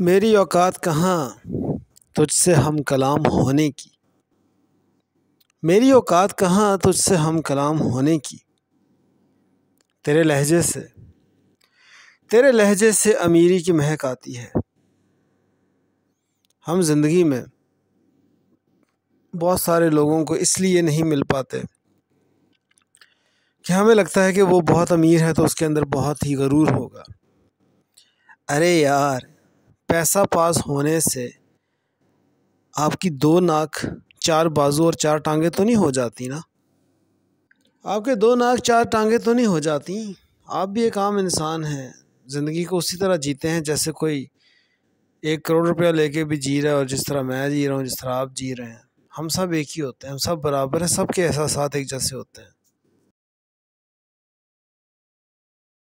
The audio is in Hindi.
मेरी औकात कहाँ तुझसे हम कलाम होने की मेरी औकात कहाँ तुझसे हम कलाम होने की तेरे लहजे से तेरे लहजे से अमीरी की महक आती है हम जिंदगी में बहुत सारे लोगों को इसलिए नहीं मिल पाते कि हमें लगता है कि वो बहुत अमीर है तो उसके अंदर बहुत ही गरूर होगा अरे यार पैसा पास होने से आपकी दो नाक चार बाजू और चार टांगे तो नहीं हो जाती ना आपके दो नाक चार टांगे तो नहीं हो जाती आप भी एक आम इंसान हैं ज़िंदगी को उसी तरह जीते हैं जैसे कोई एक करोड़ रुपया लेके भी जी रहा है और जिस तरह मैं जी रहा हूँ जिस तरह आप जी रहे हैं हम सब एक ही होते हैं हम सब बराबर हैं सबके एहसास एक जैसे होते हैं